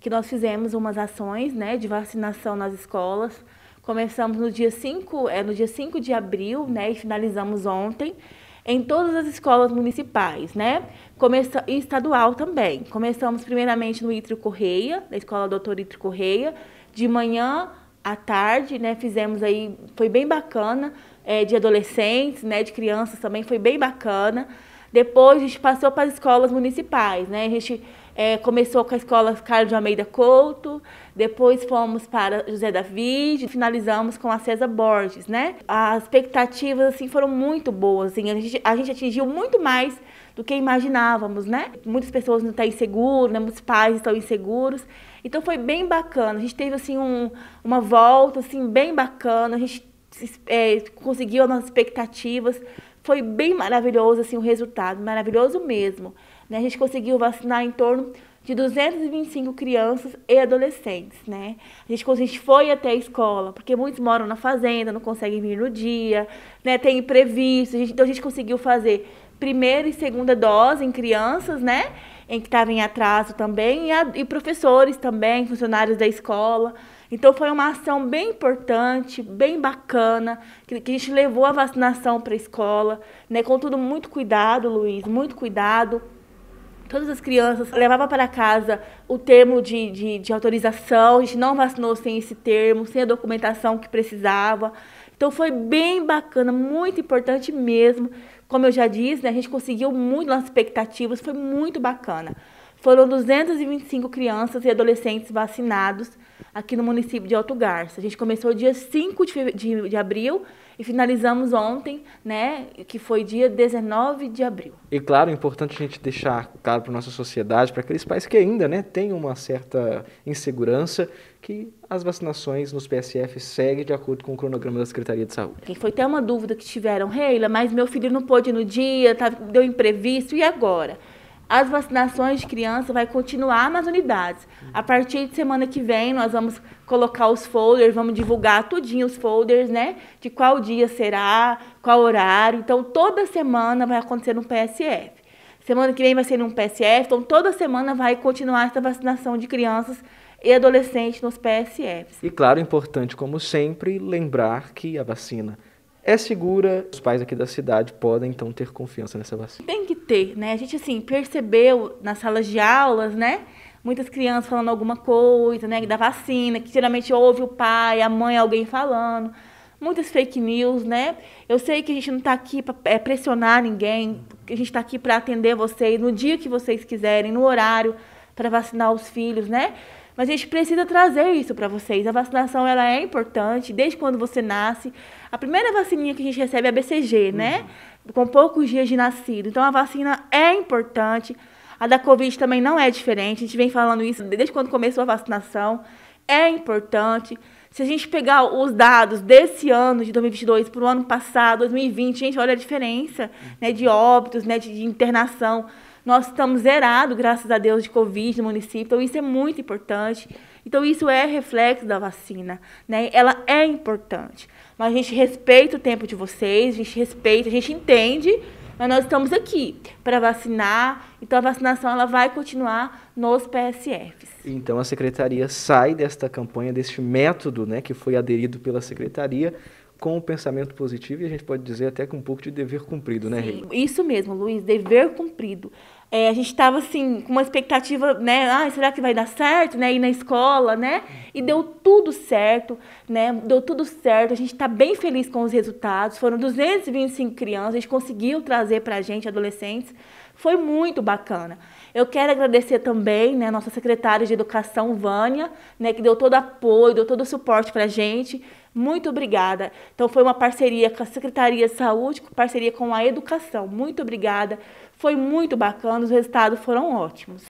que nós fizemos umas ações né, de vacinação nas escolas. Começamos no dia 5, é, no dia 5 de abril né, e finalizamos ontem em todas as escolas municipais, né? Começa, e estadual também. Começamos primeiramente no Itrio Correia, na escola Doutor Itrio Correia, de manhã à tarde, né? Fizemos aí, foi bem bacana, é, de adolescentes, né? De crianças também, foi bem bacana. Depois a gente passou para as escolas municipais, né? A gente é, começou com a escola Carlos de Almeida Couto, depois fomos para José David, finalizamos com a César Borges, né? As expectativas assim foram muito boas, assim, a gente, a gente atingiu muito mais do que imaginávamos, né? Muitas pessoas não estão tá inseguras, né? muitos pais estão inseguros. Então foi bem bacana. A gente teve assim um, uma volta assim bem bacana. A gente é, conseguiu as nossas expectativas foi bem maravilhoso assim o resultado, maravilhoso mesmo. Né? A gente conseguiu vacinar em torno de 225 crianças e adolescentes, né? A gente, a gente foi até a escola, porque muitos moram na fazenda, não conseguem vir no dia, né? Tem imprevisto, a gente, então a gente conseguiu fazer primeira e segunda dose em crianças, né? Em que estavam em atraso também, e, a, e professores também, funcionários da escola. Então foi uma ação bem importante, bem bacana, que, que a gente levou a vacinação para a escola, né? Com tudo muito cuidado, Luiz, muito cuidado todas as crianças, levava para casa o termo de, de, de, autorização, a gente não vacinou sem esse termo, sem a documentação que precisava. Então foi bem bacana, muito importante mesmo. Como eu já disse, né, a gente conseguiu muito nas expectativas, foi muito bacana. Foram 225 crianças e adolescentes vacinados aqui no município de Alto Garça. A gente começou dia 5 de, de, de abril e finalizamos ontem, né, que foi dia 19 de abril. E claro, é importante a gente deixar claro para nossa sociedade, para aqueles pais que ainda, né, têm uma certa insegurança, que as vacinações nos PSF seguem de acordo com o cronograma da Secretaria de Saúde. Quem foi até uma dúvida que tiveram, Reila, mas meu filho não pôde ir no dia, tá, deu imprevisto, e agora? As vacinações de criança vai continuar nas unidades. A partir de semana que vem, nós vamos colocar os folders, vamos divulgar tudinho os folders, né? De qual dia será, qual horário. Então, toda semana vai acontecer um PSF. Semana que vem vai ser um PSF. Então, toda semana vai continuar essa vacinação de crianças e adolescentes nos PSFs. E claro, importante como sempre lembrar que a vacina é segura, os pais aqui da cidade podem então ter confiança nessa vacina. Tem que ter, né? A gente assim percebeu nas salas de aulas, né? Muitas crianças falando alguma coisa, né, da vacina, que geralmente ouve o pai, a mãe, alguém falando. Muitas fake news, né? Eu sei que a gente não está aqui para é, pressionar ninguém, a gente está aqui para atender vocês no dia que vocês quiserem, no horário, para vacinar os filhos, né? Mas a gente precisa trazer isso para vocês. A vacinação ela é importante desde quando você nasce. A primeira vacininha que a gente recebe é a BCG, né? uhum. né? Com poucos dias de nascido. Então a vacina é importante. A da Covid também não é diferente. A gente vem falando isso desde quando começou a vacinação. É importante. Se a gente pegar os dados desse ano de 2022 para o ano passado, 2020, gente, olha a diferença né, de óbitos, né, de, de internação. Nós estamos zerados, graças a Deus, de Covid no município, então isso é muito importante. Então, isso é reflexo da vacina, né? Ela é importante. Mas a gente respeita o tempo de vocês, a gente respeita, a gente entende, mas nós estamos aqui para vacinar, então a vacinação ela vai continuar nos PSFs. Então a secretaria sai desta campanha, deste método, né, que foi aderido pela secretaria com o pensamento positivo e a gente pode dizer até com um pouco de dever cumprido, né, Sim, Isso mesmo, Luiz, dever cumprido. É, a gente estava assim com uma expectativa, né? Ah, será que vai dar certo, né? Ir na escola, né? E uhum. deu tudo certo, né? Deu tudo certo. A gente está bem feliz com os resultados. Foram 225 crianças, a gente conseguiu trazer para a gente adolescentes. Foi muito bacana. Eu quero agradecer também né, a nossa secretária de Educação, Vânia, né, que deu todo apoio, deu todo o suporte para a gente. Muito obrigada. Então foi uma parceria com a Secretaria de Saúde, parceria com a Educação. Muito obrigada. Foi muito bacana, os resultados foram ótimos.